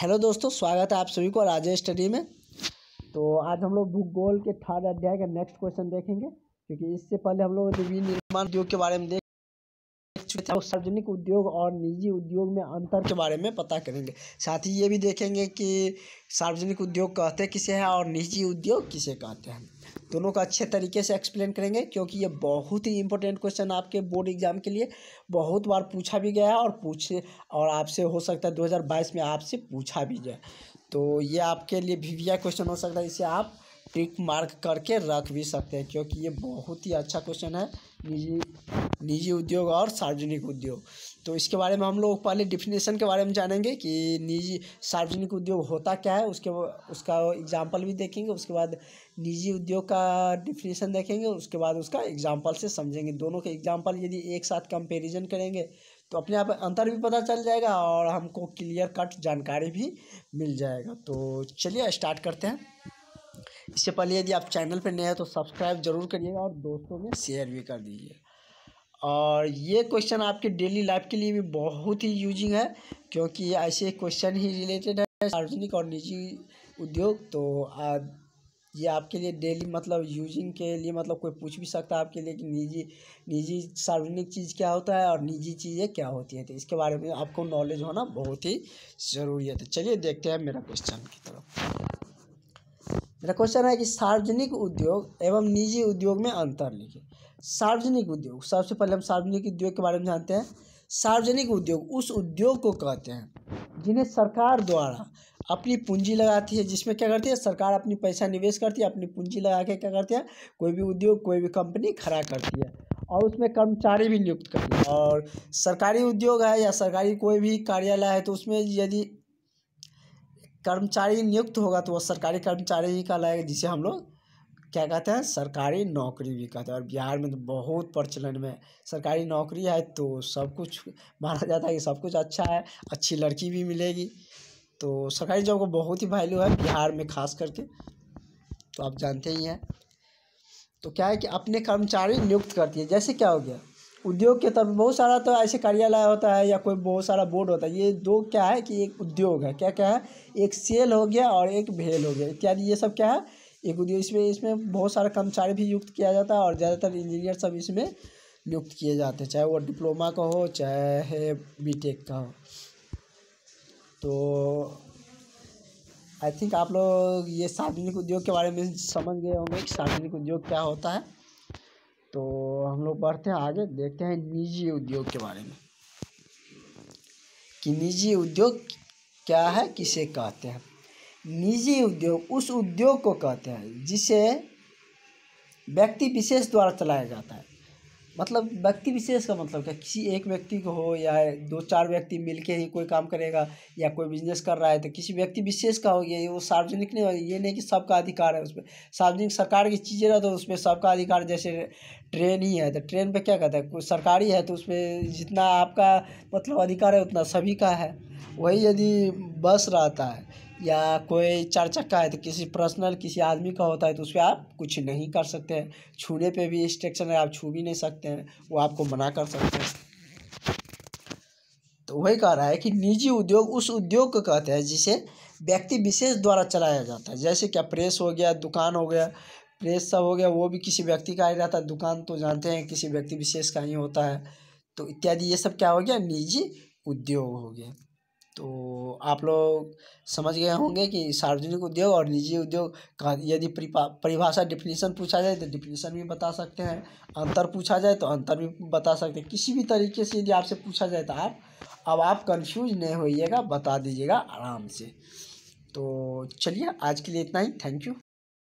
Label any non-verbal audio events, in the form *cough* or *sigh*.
hello दोस्तों स्वागत है आप सभी को राजेश स्टडी में तो आज हम लोग भूगोल के थर्ड अध्याय का नेक्स्ट क्वेश्चन देखेंगे क्योंकि इससे पहले हम लोग निर्माण उद्योग के बारे में देख विश्व और सार्वजनिक उद्योग और निजी उद्योग में अंतर के बारे में पता करेंगे साथ ही ये भी देखेंगे कि सार्वजनिक उद्योग कहते किसे हैं और निजी उद्योग किसे कहते हैं दोनों का अच्छे तरीके से एक्सप्लेन करेंगे क्योंकि ये बहुत ही इंपॉर्टेंट क्वेश्चन आपके बोर्ड एग्जाम के लिए बहुत बार पूछा भी गया है और पूछे और आपसे हो सकता है दो में आपसे पूछा भी जाए तो ये आपके लिए भी क्वेश्चन हो सकता है इसे आप टिक मार्क करके रख भी सकते हैं क्योंकि ये बहुत ही अच्छा क्वेश्चन है निजी निजी उद्योग और सार्वजनिक उद्योग तो इसके बारे में हम लोग पहले डिफिनेशन के बारे में जानेंगे कि निजी सार्वजनिक उद्योग होता क्या है उसके उसका एग्जाम्पल भी देखेंगे उसके बाद निजी उद्योग का डिफिनेशन देखेंगे उसके बाद उसका एग्जाम्पल से समझेंगे दोनों के एग्जाम्पल यदि एक साथ कंपेरिजन करेंगे तो अपने आप अंतर भी पता चल जाएगा और हमको क्लियर कट जानकारी भी मिल जाएगा तो चलिए स्टार्ट करते हैं इससे पहले यदि आप चैनल पर नए हैं तो सब्सक्राइब जरूर करिएगा और दोस्तों में शेयर भी कर दीजिए और ये क्वेश्चन आपके डेली लाइफ के लिए भी बहुत ही यूजिंग है क्योंकि ऐसे क्वेश्चन ही रिलेटेड है सार्वजनिक और निजी उद्योग तो ये आपके लिए डेली मतलब यूजिंग के लिए मतलब कोई पूछ भी सकता है आपके लिए कि निजी निजी सार्वजनिक चीज़ क्या होता है और निजी चीज़ें क्या होती है तो इसके बारे में आपको नॉलेज होना बहुत ही ज़रूरी है तो चलिए देखते हैं मेरा क्वेश्चन की तरफ मेरा क्वेश्चन है कि सार्वजनिक उद्योग एवं निजी उद्योग में अंतर लिखे सार्वजनिक उद्योग सबसे पहले हम सार्वजनिक उद्योग के बारे में जानते हैं सार्वजनिक उद्योग उस उद्योग को कहते हैं जिन्हें सरकार द्वारा अपनी पूंजी लगाती है जिसमें क्या करती है सरकार अपनी पैसा निवेश करती है अपनी पूंजी लगा के क्या करती है कोई भी उद्योग कोई भी कंपनी खड़ा करती है और उसमें कर्मचारी भी नियुक्त करती है और सरकारी उद्योग है या सरकारी कोई भी कार्यालय है तो उसमें यदि कर्मचारी नियुक्त होगा तो वह सरकारी कर्मचारी ही कहलाएगा जिसे हम लोग क्या कहते हैं सरकारी नौकरी भी कहते हैं और बिहार में तो बहुत प्रचलन में सरकारी नौकरी है तो सब कुछ *laughs* माना जाता है कि सब कुछ अच्छा है अच्छी लड़की भी मिलेगी तो सरकारी जॉब को बहुत ही वैल्यू है बिहार में खास करके तो आप जानते ही हैं तो क्या है कि अपने कर्मचारी नियुक्त करती है जैसे क्या हो गया उद्योग के तरफ बहुत सारा तो ऐसे कार्यालय होता है या कोई बहुत सारा बोर्ड होता है ये दो क्या है कि एक उद्योग है क्या क्या है एक सेल हो गया और एक भेल हो गया इत्यादि ये सब क्या है एक उद्योग इसमें इसमें बहुत सारा कर्मचारी भी नियुक्त किया जाता है और ज़्यादातर इंजीनियर सब इसमें नियुक्त किए जाते हैं चाहे वो डिप्लोमा का हो चाहे टेक का हो तो आई थिंक आप लोग ये सार्वजनिक उद्योग के बारे में समझ गए होंगे कि सार्वजनिक उद्योग क्या होता है तो हम लोग बढ़ते हैं आगे देखते हैं निजी उद्योग के बारे में कि निजी उद्योग क्या है किसे कहते हैं निजी उद्योग उस उद्योग को कहते हैं जिसे व्यक्ति विशेष द्वारा चलाया जाता है मतलब व्यक्ति विशेष का मतलब क्या किसी एक व्यक्ति को हो या दो चार व्यक्ति मिलके ही कोई काम करेगा या कोई बिजनेस कर रहा है तो किसी व्यक्ति विशेष का हो गया वो सार्वजनिक नहीं होगा ये नहीं कि सबका अधिकार है उसमें सार्वजनिक सरकार की चीज़ें ना तो उसमें सबका अधिकार जैसे ट्रेन ही है तो ट्रेन पर क्या कहता है कोई सरकारी है तो उसमें जितना आपका मतलब अधिकार है उतना सभी का है वही यदि बस रहता है या कोई चार चक्का है तो किसी पर्सनल किसी आदमी का होता है तो उस पर आप कुछ नहीं कर सकते हैं छूने पे भी इंस्ट्रक्शन है आप छू भी नहीं सकते हैं वो आपको मना कर सकते हैं तो वही कह रहा है कि निजी उद्योग उस उद्योग को कहते हैं जिसे व्यक्ति विशेष द्वारा चलाया जाता है जैसे क्या प्रेस हो गया दुकान हो गया प्रेस सब हो गया वो भी किसी व्यक्ति का ही रहता है दुकान तो जानते हैं किसी व्यक्ति विशेष का ही होता है तो इत्यादि ये सब क्या हो गया निजी उद्योग हो गया तो आप लोग समझ गए होंगे कि सार्वजनिक उद्योग और निजी उद्योग का यदि परिभाषा डिफिनीसन पूछा जाए तो डिफिनीसन भी बता सकते हैं अंतर पूछा जाए तो अंतर भी बता सकते हैं किसी भी तरीके से यदि आपसे पूछा जाए तो आप अब आप कंफ्यूज नहीं होइएगा बता दीजिएगा आराम से तो चलिए आज के लिए इतना ही थैंक यू